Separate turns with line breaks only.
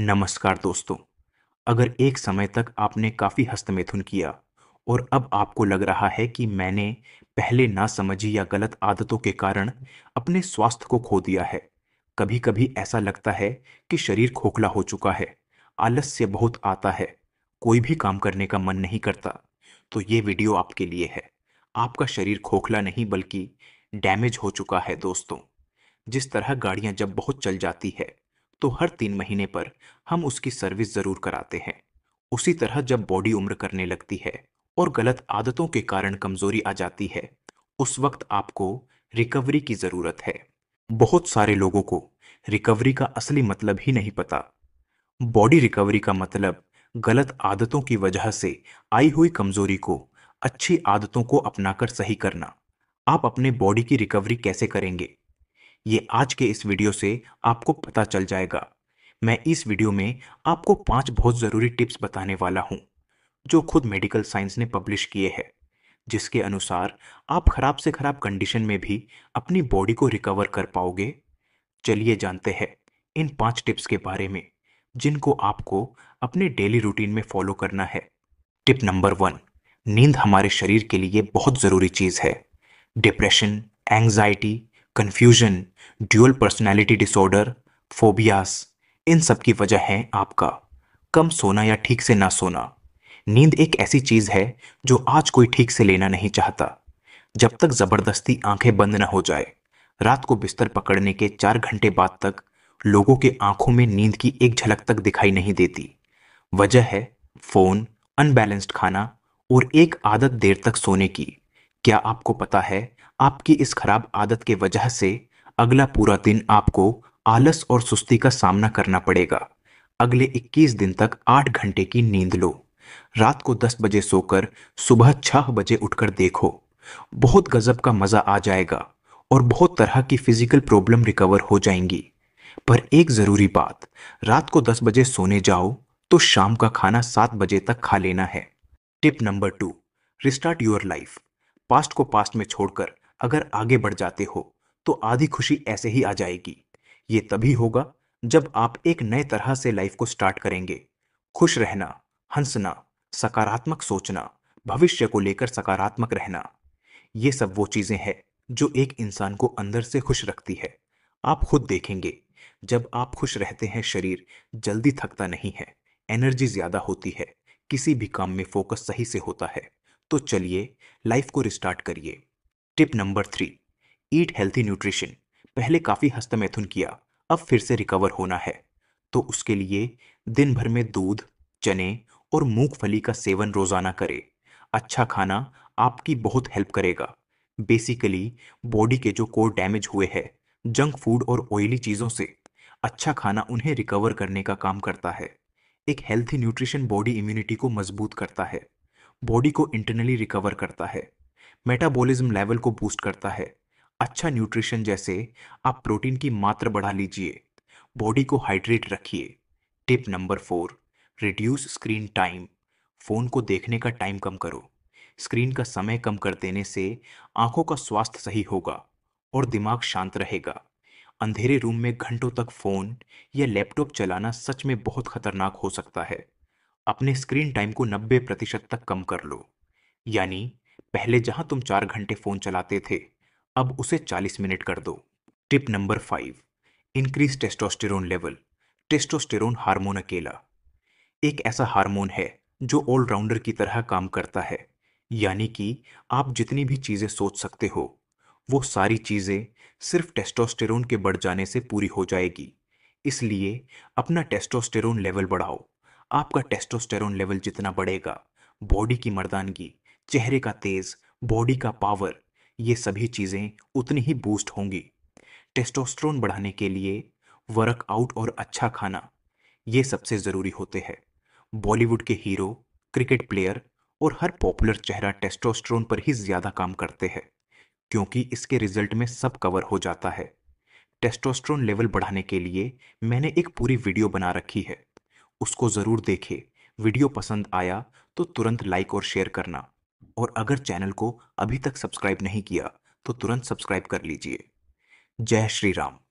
नमस्कार दोस्तों अगर एक समय तक आपने काफ़ी हस्तमेथुन किया और अब आपको लग रहा है कि मैंने पहले ना समझी या गलत आदतों के कारण अपने स्वास्थ्य को खो दिया है कभी कभी ऐसा लगता है कि शरीर खोखला हो चुका है आलस्य बहुत आता है कोई भी काम करने का मन नहीं करता तो ये वीडियो आपके लिए है आपका शरीर खोखला नहीं बल्कि डैमेज हो चुका है दोस्तों जिस तरह गाड़ियाँ जब बहुत चल जाती है तो हर तीन महीने पर हम उसकी सर्विस ज़रूर कराते हैं उसी तरह जब बॉडी उम्र करने लगती है और गलत आदतों के कारण कमज़ोरी आ जाती है उस वक्त आपको रिकवरी की ज़रूरत है बहुत सारे लोगों को रिकवरी का असली मतलब ही नहीं पता बॉडी रिकवरी का मतलब गलत आदतों की वजह से आई हुई कमजोरी को अच्छी आदतों को अपनाकर सही करना आप अपने बॉडी की रिकवरी कैसे करेंगे ये आज के इस वीडियो से आपको पता चल जाएगा मैं इस वीडियो में आपको पांच बहुत ज़रूरी टिप्स बताने वाला हूँ जो खुद मेडिकल साइंस ने पब्लिश किए हैं जिसके अनुसार आप खराब से खराब कंडीशन में भी अपनी बॉडी को रिकवर कर पाओगे चलिए जानते हैं इन पांच टिप्स के बारे में जिनको आपको अपने डेली रूटीन में फॉलो करना है टिप नंबर वन नींद हमारे शरीर के लिए बहुत ज़रूरी चीज़ है depression anxiety confusion dual personality disorder phobias इन सब की वजह है आपका कम सोना या ठीक से ना सोना नींद एक ऐसी चीज़ है जो आज कोई ठीक से लेना नहीं चाहता जब तक ज़बरदस्ती आंखें बंद ना हो जाए रात को बिस्तर पकड़ने के चार घंटे बाद तक लोगों के आंखों में नींद की एक झलक तक दिखाई नहीं देती वजह है फ़ोन अनबैलेंस्ड खाना और एक आदत देर तक सोने की क्या आपको पता है आपकी इस खराब आदत के वजह से अगला पूरा दिन आपको आलस और सुस्ती का सामना करना पड़ेगा अगले 21 दिन तक 8 घंटे की नींद लो रात को 10 बजे सोकर सुबह 6 बजे उठकर देखो बहुत गजब का मज़ा आ जाएगा और बहुत तरह की फिजिकल प्रॉब्लम रिकवर हो जाएंगी पर एक ज़रूरी बात रात को 10 बजे सोने जाओ तो शाम का खाना 7 बजे तक खा लेना है tip number two restart your life past को पास्ट में छोड़कर अगर आगे बढ़ जाते हो तो आधी खुशी ऐसे ही आ जाएगी ये तभी होगा जब आप एक नए तरह से लाइफ को स्टार्ट करेंगे खुश रहना हंसना सकारात्मक सोचना भविष्य को लेकर सकारात्मक रहना ये सब वो चीज़ें हैं जो एक इंसान को अंदर से खुश रखती है आप खुद देखेंगे जब आप खुश रहते हैं शरीर जल्दी थकता नहीं है एनर्जी ज़्यादा होती है किसी भी काम में फोकस सही से होता है तो चलिए लाइफ को रिस्टार्ट करिए tip number three eat healthy nutrition पहले काफ़ी हस्तमैथुन किया अब फिर से रिकवर होना है तो उसके लिए दिन भर में दूध चने और मूंगफली का सेवन रोज़ाना करें अच्छा खाना आपकी बहुत हेल्प करेगा बेसिकली बॉडी के जो कोर डैमेज हुए हैं जंक फूड और ऑयली चीज़ों से अच्छा खाना उन्हें रिकवर करने का काम करता है एक हेल्थी न्यूट्रिशन बॉडी इम्यूनिटी को मजबूत करता है बॉडी को इंटरनली रिकवर करता है मेटाबॉलिज्म लेवल को बूस्ट करता है अच्छा न्यूट्रिशन जैसे आप प्रोटीन की मात्रा बढ़ा लीजिए बॉडी को हाइड्रेट रखिए tip number four reduce screen time phone को देखने का टाइम कम करो स्क्रीन का समय कम कर देने से आंखों का स्वास्थ्य सही होगा और दिमाग शांत रहेगा अंधेरे रूम में घंटों तक फ़ोन या लैपटॉप चलाना सच में बहुत खतरनाक हो सकता है अपने स्क्रीन टाइम को 90 प्रतिशत तक कम कर लो यानी पहले जहां तुम चार घंटे फोन चलाते थे अब उसे चालीस मिनट कर दो tip number five increase testosterone level testosterone hormone अकेला एक ऐसा हार्मोन है जो ऑलराउंडर की तरह काम करता है यानी कि आप जितनी भी चीज़ें सोच सकते हो वो सारी चीज़ें सिर्फ टेस्टोस्टेरोन के बढ़ जाने से पूरी हो जाएगी इसलिए अपना टेस्टोस्टेरोन लेवल बढ़ाओ आपका टेस्टोस्टेरोन लेवल जितना बढ़ेगा बॉडी की मर्दानगी चेहरे का तेज बॉडी का पावर ये सभी चीज़ें उतनी ही बूस्ट होंगी टेस्टोस्ट्रोन बढ़ाने के लिए वर्कआउट और अच्छा खाना ये सबसे ज़रूरी होते हैं बॉलीवुड के हीरो क्रिकेट प्लेयर और हर पॉपुलर चेहरा टेस्टोस्ट्रोन पर ही ज़्यादा काम करते हैं क्योंकि इसके रिजल्ट में सब कवर हो जाता है टेस्टोस्ट्रोन लेवल बढ़ाने के लिए मैंने एक पूरी वीडियो बना रखी है उसको ज़रूर देखें वीडियो पसंद आया तो तुरंत लाइक और शेयर करना और अगर चैनल को अभी तक सब्सक्राइब नहीं किया तो तुरंत सब्सक्राइब कर लीजिए जय श्री राम